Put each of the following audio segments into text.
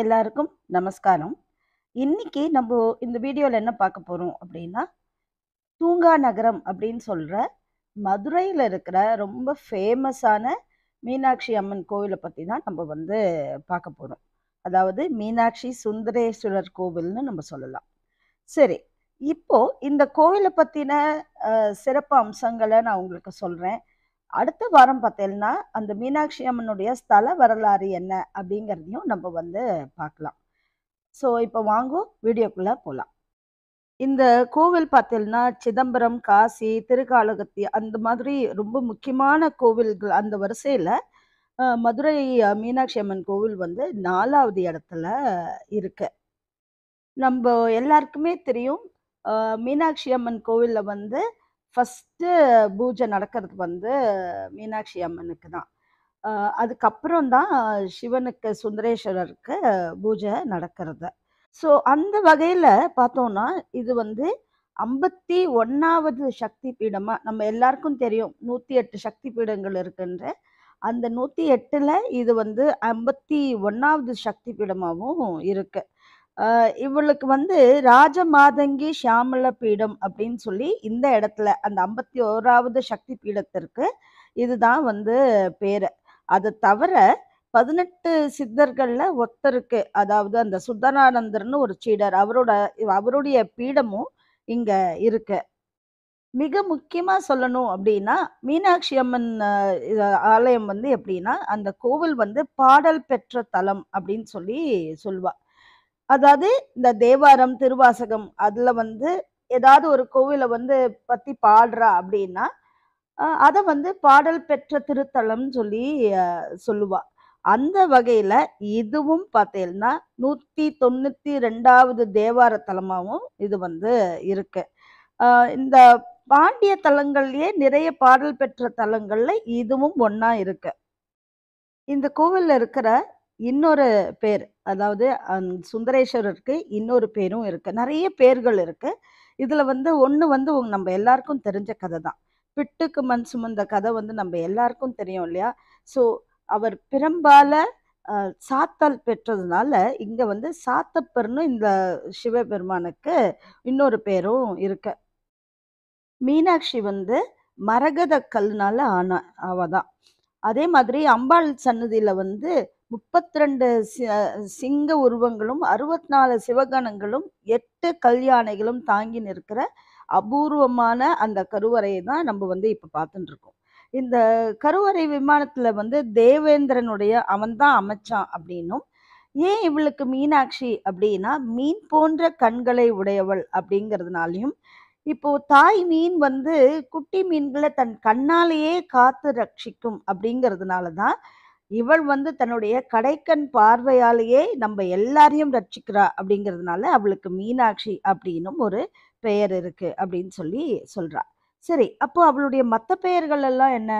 எல்லாருக்கும் நமஸ்காரம் இன்னைக்கு நம்ம இந்த வீடியோவில் என்ன பார்க்க போகிறோம் அப்படின்னா தூங்கா நகரம் அப்படின்னு சொல்கிற மதுரையில் இருக்கிற ரொம்ப ஃபேமஸான மீனாட்சி அம்மன் கோவிலை பற்றி தான் நம்ம வந்து பார்க்க போகிறோம் அதாவது மீனாட்சி சுந்தரேஸ்வரர் கோவில்னு நம்ம சொல்லலாம் சரி இப்போ இந்த கோவிலை பற்றின சிறப்பு அம்சங்களை நான் உங்களுக்கு சொல்கிறேன் அடுத்த வாரம் பார்த்தீங்கன்னா அந்த மீனாட்சி அம்மனுடைய ஸ்தல வரலாறு என்ன அப்படிங்கிறதையும் நம்ம வந்து பார்க்கலாம் ஸோ இப்போ வாங்கும் வீடியோக்குள்ளே போகலாம் இந்த கோவில் பார்த்தீங்கன்னா சிதம்பரம் காசி திருக்காலகத்தி அந்த மாதிரி ரொம்ப முக்கியமான கோவில்கள் அந்த வரிசையில் மதுரை மீனாட்சி அம்மன் கோவில் வந்து நாலாவது இடத்துல இருக்கு நம்ம எல்லாருக்குமே தெரியும் மீனாட்சி அம்மன் கோவிலில் வந்து ஃபஸ்ட்டு பூஜை நடக்கிறது வந்து மீனாட்சி அம்மனுக்கு தான் அதுக்கப்புறம் தான் சிவனுக்கு சுந்தரேஸ்வரருக்கு பூஜை நடக்கிறது ஸோ அந்த வகையில் பார்த்தோன்னா இது வந்து ஐம்பத்தி ஒன்றாவது சக்தி பீடமாக நம்ம எல்லாருக்கும் தெரியும் நூற்றி எட்டு சக்தி பீடங்கள் இருக்குன்ற அந்த நூற்றி எட்டில் இது வந்து ஐம்பத்தி ஒன்றாவது சக்தி பீடமாகவும் இருக்குது இவளுக்கு வந்து ராஜமாதங்கி சியாமல பீடம் அப்படின்னு சொல்லி இந்த இடத்துல அந்த ஐம்பத்தி ஓராவது சக்தி பீடத்திற்கு இதுதான் வந்து பேரு அதை தவிர பதினெட்டு சித்தர்கள்ல ஒத்தருக்கு அதாவது அந்த சுந்தரானந்தர்னு ஒரு சீடர் அவரோட அவருடைய பீடமும் இங்க இருக்கு மிக முக்கியமா சொல்லணும் அப்படின்னா மீனாட்சி அம்மன் ஆலயம் வந்து எப்படின்னா அந்த கோவில் வந்து பாடல் பெற்ற தலம் அப்படின்னு சொல்லி சொல்லுவாள் அதாவது இந்த தேவாரம் திருவாசகம் அதுல வந்து ஏதாவது ஒரு கோவிலை வந்து பத்தி பாடுறா அப்படின்னா அதை வந்து பாடல் பெற்ற திருத்தலம்னு சொல்லி சொல்லுவா அந்த வகையில இதுவும் பார்த்தீங்கன்னா நூத்தி தொண்ணூத்தி ரெண்டாவது தேவார தலமாகவும் இது வந்து இருக்கு இந்த பாண்டிய தலங்கள்லயே நிறைய பாடல் பெற்ற தலங்கள்ல இதுவும் ஒன்னா இருக்கு இந்த கோவில்ல இருக்கிற இன்னொரு பேர் அதாவது சுந்தரேஸ்வரருக்கு இன்னொரு பேரும் இருக்குது நிறைய பேர்கள் இருக்குது இதில் வந்து ஒன்று வந்து நம்ம எல்லாருக்கும் தெரிஞ்ச கதை தான் பிட்டுக்கு மண் சுமந்த கதை வந்து நம்ம எல்லாருக்கும் தெரியும் இல்லையா ஸோ அவர் பிறம்பால சாத்தல் பெற்றதுனால இங்கே வந்து சாத்தப்பர்னு இந்த சிவபெருமானுக்கு இன்னொரு பேரும் இருக்கு மீனாட்சி வந்து மரகத கல்னால ஆன அவதான் அதே மாதிரி அம்பாள் சன்னதியில் வந்து முப்பத்தி ரெண்டு சிங்க உருவங்களும் அறுபத்தி நாலு சிவகணங்களும் எட்டு கல்யாணைகளும் தாங்கி நிற்கிற அபூர்வமான அந்த கருவறையை தான் நம்ம வந்து இப்போ பார்த்துட்டு இருக்கோம் இந்த கருவறை விமானத்தில் வந்து தேவேந்திரனுடைய அவன் தான் அமைச்சான் அப்படின்னும் ஏன் இவளுக்கு மீனாட்சி அப்படின்னா மீன் போன்ற கண்களை உடையவள் அப்படிங்கிறதுனாலையும் இப்போ தாய் மீன் வந்து குட்டி மீன்களை தன் கண்ணாலேயே காத்து ரட்சிக்கும் அப்படிங்கிறதுனால தான் இவள் வந்து தன்னுடைய கடைக்கண் பார்வையாலேயே நம்ம எல்லாரையும் ரட்சிக்கிறா அப்படிங்கிறதுனால அவளுக்கு மீனாட்சி அப்படின்னும் ஒரு பெயர் இருக்கு அப்படின்னு சொல்லி சொல்றா சரி அப்போ அவளுடைய மற்ற பெயர்கள் எல்லாம் என்ன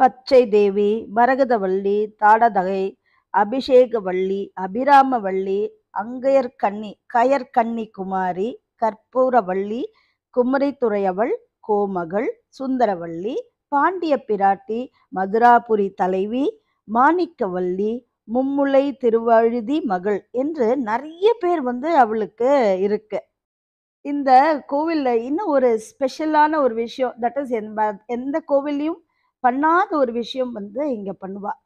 பச்சை தேவி மரகதவள்ளி தாடதகை அபிஷேகவள்ளி அபிராமவள்ளி அங்கையர்கண்ணி கயற்கண்ணி குமாரி கற்பூரவள்ளி குமரித்துறையவள் கோமகள் சுந்தரவள்ளி பாண்டிய பிராட்டி மதுராபுரி தலைவி மாணிக்கவல்லி மும்முளை திருவழுதி மகள் என்று நிறைய பேர் வந்து அவளுக்கு இருக்கு இந்த கோவிலில் இன்னும் ஒரு ஸ்பெஷலான ஒரு விஷயம் தட் இஸ் எந்த கோவில்லையும் பண்ணாத ஒரு விஷயம் வந்து இங்கே பண்ணுவாள்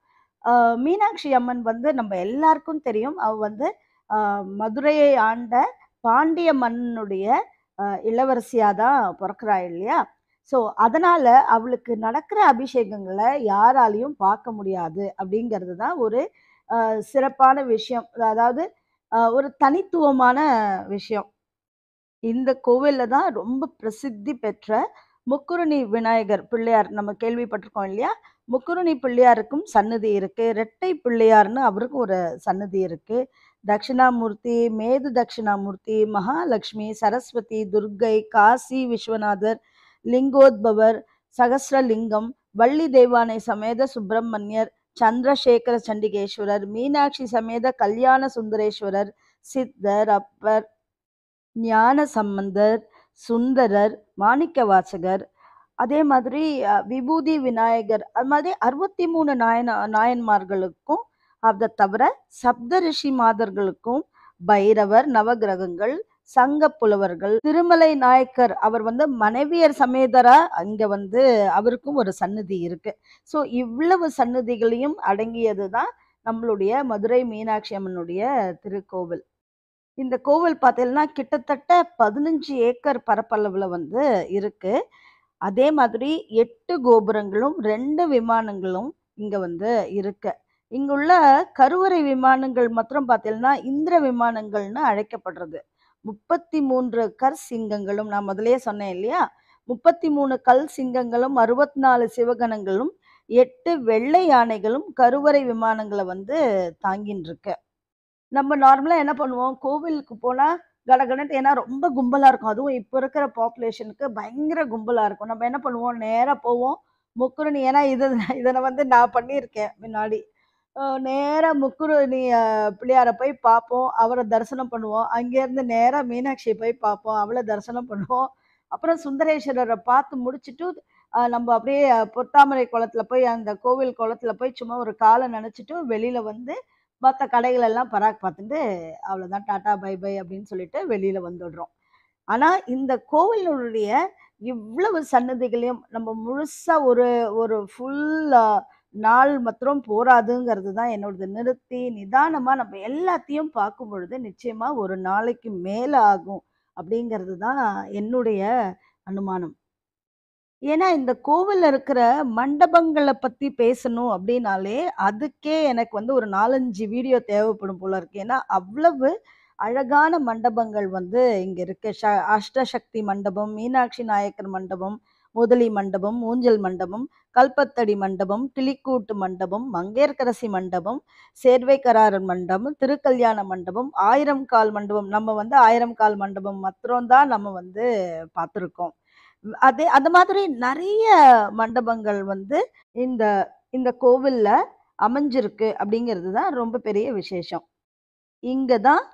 மீனாட்சி அம்மன் வந்து நம்ம எல்லாருக்கும் தெரியும் அவ வந்து மதுரையை ஆண்ட பாண்டிய மன்னனுடைய இளவரசியாக தான் பிறக்கிறா இல்லையா ஸோ அதனால் அவளுக்கு நடக்கிற அபிஷேகங்களை யாராலையும் பார்க்க முடியாது அப்படிங்கிறது தான் ஒரு சிறப்பான விஷயம் அதாவது ஒரு தனித்துவமான விஷயம் இந்த கோவிலில் தான் ரொம்ப பிரசித்தி பெற்ற முக்குருணி விநாயகர் பிள்ளையார் நம்ம கேள்விப்பட்டிருக்கோம் இல்லையா முக்குருணி பிள்ளையாருக்கும் சன்னதி இருக்குது ரெட்டை பிள்ளையார்னு அவருக்கும் ஒரு சன்னதி இருக்குது தட்சிணாமூர்த்தி மேது தட்சிணாமூர்த்தி மகாலட்சுமி சரஸ்வதி துர்கை காசி விஸ்வநாதர் லிங்கோத்பவர் சகசிரலிங்கம் வள்ளி தேவானை சமேத சுப்பிரமணியர் சந்திரசேகர சண்டிகேஸ்வரர் மீனாட்சி சமேத கல்யாண சுந்தரேஸ்வரர் சித்தர் அப்பர் ஞான சம்பந்தர் சுந்தரர் மாணிக்க வாசகர் அதே மாதிரி விபூதி விநாயகர் அது மாதிரி அறுபத்தி மூணு நாயன நாயன்மார்களுக்கும் அதை தவிர சப்தரிஷி மாதர்களுக்கும் பைரவர் நவகிரகங்கள் சங்க புலவர்கள் திருமலை நாயக்கர் அவர் வந்து மனைவியர் சமேதரா அங்க வந்து அவருக்கும் ஒரு சன்னதி இருக்கு ஸோ இவ்வளவு சன்னதிகளையும் அடங்கியது தான் நம்மளுடைய மதுரை மீனாட்சி அம்மனுடைய திருக்கோவில் இந்த கோவில் பார்த்தீங்கன்னா கிட்டத்தட்ட பதினஞ்சு ஏக்கர் பரப்பளவில் வந்து இருக்கு அதே மாதிரி எட்டு கோபுரங்களும் ரெண்டு விமானங்களும் இங்கே வந்து இருக்கு இங்குள்ள கருவறை விமானங்கள் மாத்திரம் பார்த்தீங்கன்னா இந்திர விமானங்கள்னு அழைக்கப்படுறது முப்பத்தி மூன்று கர் சிங்கங்களும் நான் முதலே சொன்னேன் இல்லையா முப்பத்தி மூணு கல் சிங்கங்களும் அறுபத்தி நாலு சிவகணங்களும் எட்டு வெள்ளை யானைகளும் கருவறை விமானங்களை வந்து தாங்கின்னு இருக்க நம்ம நார்மலாக என்ன பண்ணுவோம் கோவிலுக்கு போனால் கடகடன்ட்டு ஏன்னா ரொம்ப கும்பலாக இருக்கும் அதுவும் இப்போ இருக்கிற பாப்புலேஷனுக்கு பயங்கர கும்பலாக இருக்கும் நம்ம என்ன பண்ணுவோம் நேராக போவோம் முக்குருணி ஏன்னா இது இதனை வந்து நான் பண்ணியிருக்கேன் முன்னாடி நேராக முக்குருணி பிள்ளையாரை போய் பார்ப்போம் அவரை தரிசனம் பண்ணுவோம் அங்கேருந்து நேராக மீனாட்சியை போய் பார்ப்போம் அவளை தரிசனம் பண்ணுவோம் அப்புறம் சுந்தரேஸ்வரரை பார்த்து முடிச்சுட்டு நம்ம அப்படியே பொத்தாமரை குளத்தில் போய் அந்த கோவில் குளத்தில் போய் சும்மா ஒரு காலை நினச்சிட்டு வெளியில் வந்து மற்ற கடைகளெல்லாம் பராக் பார்த்துட்டு அவ்வளோதான் டாட்டா பை பை அப்படின்னு சொல்லிட்டு வெளியில் வந்துடுறோம் ஆனால் இந்த கோவிலுடைய இவ்வளவு சன்னதிகளையும் நம்ம முழுசாக ஒரு ஒரு ஃபுல்லாக நாள் மாத்திரம் போராதுங்கிறது தான் என்னோடது நிறுத்தி நிதானமாக நம்ம எல்லாத்தையும் பார்க்கும் பொழுது நிச்சயமாக ஒரு நாளைக்கு மேலே ஆகும் அப்படிங்கிறது தான் என்னுடைய அனுமானம் ஏன்னா இந்த கோவில் இருக்கிற மண்டபங்களை பற்றி பேசணும் அப்படின்னாலே அதுக்கே எனக்கு வந்து ஒரு நாலஞ்சு வீடியோ தேவைப்படும் போல இருக்கு ஏன்னா அவ்வளவு அழகான மண்டபங்கள் வந்து இங்கே இருக்கு ஷ அஷ்டசக்தி மண்டபம் மீனாட்சி நாயக்கர் மண்டபம் முதலி மண்டபம் ஊஞ்சல் மண்டபம் கல்பத்தடி மண்டபம் கிளிக்கூட்டு மண்டபம் மங்கையர்கரசி மண்டபம் சேர்வைக்கராரன் மண்டபம் திருக்கல்யாண மண்டபம் ஆயிரம் கால் மண்டபம் நம்ம வந்து ஆயிரம் கால் மண்டபம் மாத்திரம்தான் நம்ம வந்து பார்த்துருக்கோம் அதே அது மாதிரி நிறைய மண்டபங்கள் வந்து இந்த இந்த கோவிலில் அமைஞ்சிருக்கு அப்படிங்கிறது தான் ரொம்ப பெரிய விசேஷம் இங்கே தான்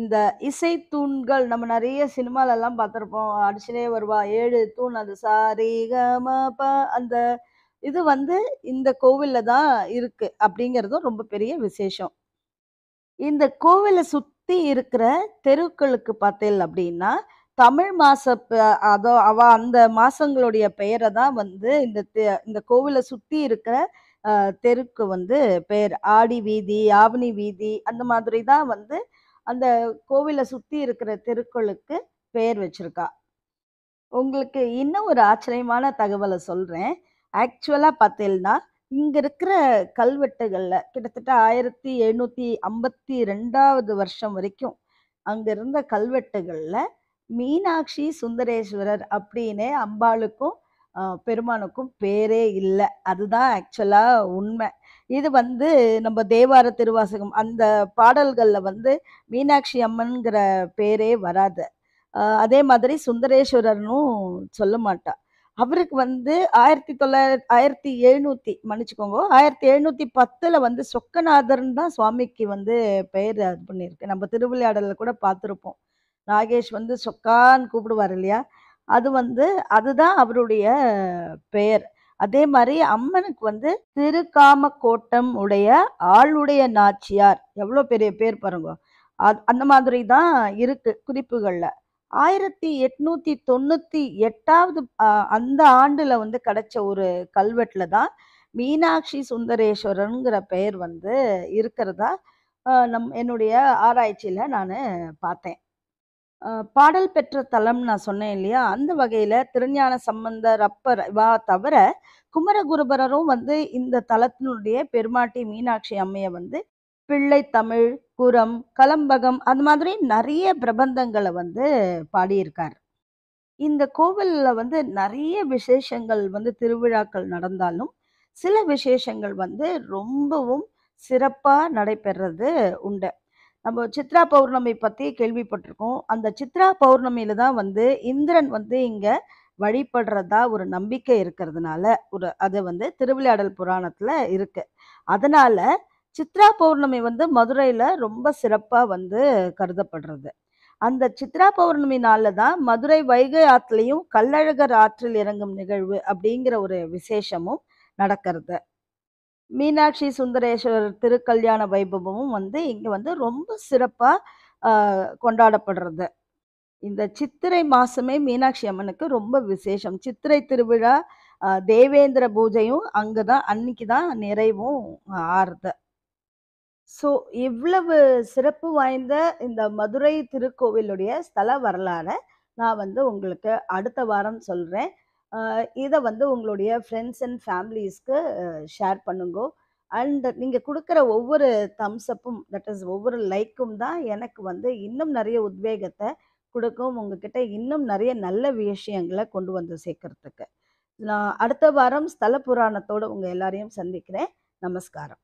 இந்த இசை தூண்கள் நம்ம நிறைய சினிமாலெல்லாம் பார்த்துருப்போம் அடிச்சுனே வருவா ஏழு தூண் அது சாரி அந்த இது வந்து இந்த கோவிலில் தான் இருக்குது அப்படிங்கிறதும் ரொம்ப பெரிய விசேஷம் இந்த கோவிலை சுற்றி இருக்கிற தெருக்களுக்கு பார்த்தேன் அப்படின்னா தமிழ் மாச அதோ அவ அந்த மாசங்களுடைய பெயரை தான் வந்து இந்த இந்த கோவிலை சுற்றி இருக்கிற தெருக்கு வந்து பெயர் ஆடி வீதி ஆவணி வீதி அந்த மாதிரி தான் வந்து அந்த கோவிலை சுற்றி இருக்கிற தெருக்களுக்கு பெயர் வச்சுருக்கா உங்களுக்கு இன்னும் ஒரு ஆச்சரியமான தகவலை சொல்கிறேன் ஆக்சுவலாக பார்த்தீங்கன்னா இங்கே இருக்கிற கல்வெட்டுகளில் கிட்டத்தட்ட ஆயிரத்தி எழுநூற்றி ஐம்பத்தி ரெண்டாவது வருஷம் வரைக்கும் அங்கே இருந்த கல்வெட்டுகளில் மீனாட்சி சுந்தரேஸ்வரர் அப்படின்னே அம்பாளுக்கும் பெருமானுக்கும் பேரே இல்லை அதுதான் ஆக்சுவலாக உண்மை இது வந்து நம்ம தேவார திருவாசகம் அந்த பாடல்களில் வந்து மீனாட்சி அம்மனுங்கிற பேரே வராது அதே மாதிரி சுந்தரேஸ்வரர்னும் சொல்ல மாட்டா அவருக்கு வந்து ஆயிரத்தி தொள்ளாயிரத்தி ஆயிரத்தி எழுநூத்தி மன்னிச்சுக்கோங்க ஆயிரத்தி எழுநூத்தி பத்துல வந்து சொக்கநாதர்னு தான் சுவாமிக்கு வந்து பெயர் அது பண்ணியிருக்கு நம்ம திருவிளையாடல கூட பார்த்துருப்போம் நாகேஷ் வந்து சொக்கான்னு கூப்பிடுவார் இல்லையா அது வந்து அதுதான் அவருடைய பெயர் அதே மாதிரி அம்மனுக்கு வந்து திருக்காம கோட்டம் உடைய ஆளுடைய நாச்சியார் எவ்வளோ பெரிய பேர் பாருங்க அது அந்த மாதிரி தான் இருக்கு குறிப்புகளில் ஆயிரத்தி எட்நூத்தி தொண்ணூத்தி எட்டாவது அந்த ஆண்டுல வந்து கிடைச்ச ஒரு கல்வெட்டுல தான் மீனாட்சி சுந்தரேஸ்வரருங்கிற பெயர் வந்து இருக்கிறதா நம் என்னுடைய ஆராய்ச்சியில நான் பார்த்தேன் பாடல் பெற்ற தலம் நான் சொன்னேன் இல்லையா அந்த வகையில திருஞான சம்பந்தர் அப்பர் வா தவிர குமரகுருபரரும் வந்து இந்த தலத்தினுடைய பெருமாட்டி மீனாட்சி அம்மையை வந்து பிள்ளை தமிழ் குரம் கலம்பகம் அது மாதிரி நிறைய பிரபந்தங்களை வந்து பாடியிருக்கார் இந்த கோவிலில் வந்து நிறைய விசேஷங்கள் வந்து திருவிழாக்கள் நடந்தாலும் சில விசேஷங்கள் வந்து ரொம்பவும் சிறப்பாக நடைபெறது உண்டு நம்ம சித்ரா பௌர்ணமி பற்றி கேள்விப்பட்டிருக்கோம் அந்த சித்ரா பௌர்ணமியில தான் வந்து இந்திரன் வந்து இங்கே வழிபடுறதா ஒரு நம்பிக்கை இருக்கிறதுனால ஒரு அது வந்து திருவிளையாடல் புராணத்தில் இருக்குது அதனால் சித்ரா பௌர்ணமி வந்து மதுரையில் ரொம்ப சிறப்பாக வந்து கருதப்படுறது அந்த சித்ரா பௌர்ணமி நாளில் தான் மதுரை வைகை ஆற்றுலையும் கள்ளழகர் ஆற்றில் இறங்கும் நிகழ்வு அப்படிங்கிற ஒரு விசேஷமும் நடக்கிறது மீனாட்சி சுந்தரேஸ்வரர் திருக்கல்யாண வைபவமும் வந்து இங்கே வந்து ரொம்ப சிறப்பாக கொண்டாடப்படுறது இந்த சித்திரை மாதமே மீனாட்சி அம்மனுக்கு ரொம்ப விசேஷம் சித்திரை திருவிழா தேவேந்திர பூஜையும் அங்கே தான் அன்னைக்கு தான் நிறைவும் ஆறுது ஸோ இவ்வளவு சிறப்பு வாய்ந்த இந்த மதுரை திருக்கோவிலுடைய ஸ்தல வரலாறை நான் வந்து உங்களுக்கு அடுத்த வாரம் சொல்கிறேன் இதை வந்து உங்களுடைய ஃப்ரெண்ட்ஸ் அண்ட் ஃபேமிலிஸ்க்கு ஷேர் பண்ணுங்க அண்ட் நீங்கள் கொடுக்குற ஒவ்வொரு தம்ஸ்அப்பும் தட் இஸ் ஒவ்வொரு லைக்கும் தான் எனக்கு வந்து இன்னும் நிறைய உத்வேகத்தை கொடுக்கும் உங்ககிட்ட இன்னும் நிறைய நல்ல விஷயங்களை கொண்டு வந்து சேர்க்கறதுக்கு நான் அடுத்த வாரம் ஸ்தல புராணத்தோடு உங்கள் எல்லாரையும் சந்திக்கிறேன் நமஸ்காரம்